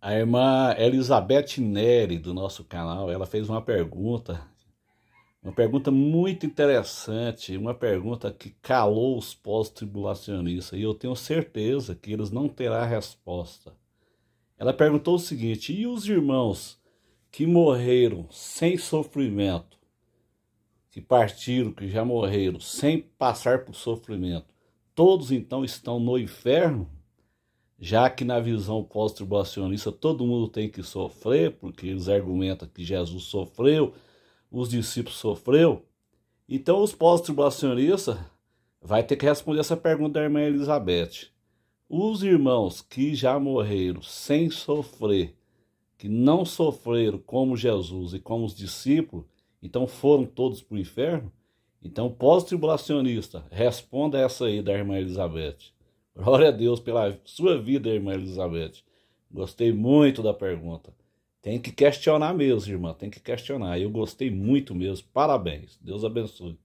A irmã Elizabeth Neri, do nosso canal, ela fez uma pergunta, uma pergunta muito interessante, uma pergunta que calou os pós-tribulacionistas, e eu tenho certeza que eles não terão resposta. Ela perguntou o seguinte: e os irmãos que morreram sem sofrimento, que partiram, que já morreram, sem passar por sofrimento, todos então estão no inferno? já que na visão pós-tribulacionista todo mundo tem que sofrer, porque eles argumentam que Jesus sofreu, os discípulos sofreu, então os pós-tribulacionistas vai ter que responder essa pergunta da irmã Elizabeth. Os irmãos que já morreram sem sofrer, que não sofreram como Jesus e como os discípulos, então foram todos para o inferno? Então, pós-tribulacionista, responda essa aí da irmã Elizabeth. Glória a Deus pela sua vida, irmã Elizabeth. Gostei muito da pergunta. Tem que questionar mesmo, irmã, tem que questionar. Eu gostei muito mesmo. Parabéns. Deus abençoe.